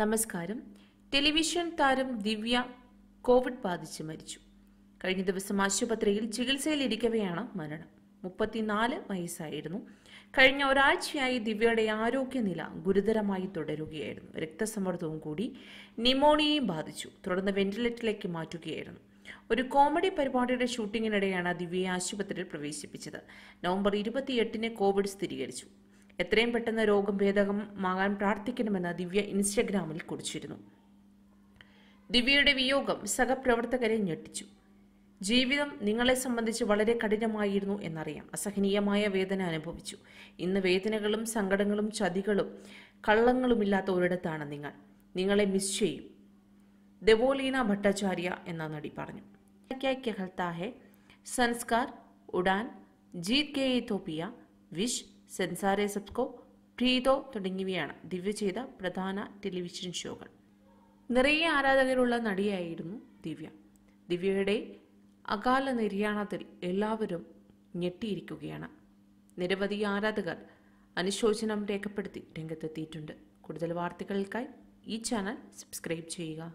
നമസ്കാരം ടെലിവിഷൻ താരം ദിവ്യ കോവിഡ് ബാധിച്ച് മരിച്ചു കഴിഞ്ഞ ദിവസം ആശുപത്രിയിൽ ചികിത്സയിലിരിക്കവെയാണ് മരണം മുപ്പത്തിനാല് വയസ്സായിരുന്നു കഴിഞ്ഞ ഒരാഴ്ചയായി ദിവ്യയുടെ ആരോഗ്യനില ഗുരുതരമായി തുടരുകയായിരുന്നു രക്തസമ്മർദ്ദവും കൂടി നിമോണിയയും ബാധിച്ചു തുടർന്ന് വെന്റിലേറ്ററിലേക്ക് മാറ്റുകയായിരുന്നു ഒരു കോമഡി പരിപാടിയുടെ ഷൂട്ടിങ്ങിനിടെയാണ് ദിവ്യയെ ആശുപത്രിയിൽ പ്രവേശിപ്പിച്ചത് നവംബർ ഇരുപത്തിയെട്ടിന് കോവിഡ് സ്ഥിരീകരിച്ചു എത്രയും പെട്ടെന്ന് രോഗം ഭേദകമാകാൻ പ്രാർത്ഥിക്കണമെന്ന് ദിവ്യ ഇൻസ്റ്റഗ്രാമിൽ കുറിച്ചിരുന്നു ദിവ്യയുടെ വിയോഗം സഹപ്രവർത്തകരെ ഞെട്ടിച്ചു ജീവിതം നിങ്ങളെ സംബന്ധിച്ച് വളരെ കഠിനമായിരുന്നു എന്നറിയാം അസഹനീയമായ വേദന അനുഭവിച്ചു ഇന്ന് വേദനകളും സങ്കടങ്ങളും ചതികളും ഇല്ലാത്ത ഒരിടത്താണ് നിങ്ങൾ നിങ്ങളെ മിസ് ചെയ്യും ദവോലീന ഭട്ടാചാര്യ എന്ന നടി പറഞ്ഞു സൻസ്കാർ ഉഡാൻ संस्कार കെ जीत के സെൻസാരെ സബ്കോ പ്രീതോ തുടങ്ങിയവയാണ് ദിവ്യ ചെയ്ത പ്രധാന ടെലിവിഷൻ ഷോകൾ നിറയെ ആരാധകരുള്ള നടിയായിരുന്നു ദിവ്യ ദിവ്യയുടെ അകാല നിര്യാണത്തിൽ എല്ലാവരും ഞെട്ടിയിരിക്കുകയാണ് നിരവധി ആരാധകർ അനുശോചനം രേഖപ്പെടുത്തി രംഗത്തെത്തിയിട്ടുണ്ട് കൂടുതൽ വാർത്തകൾക്കായി ഈ ചാനൽ സബ്സ്ക്രൈബ് ചെയ്യുക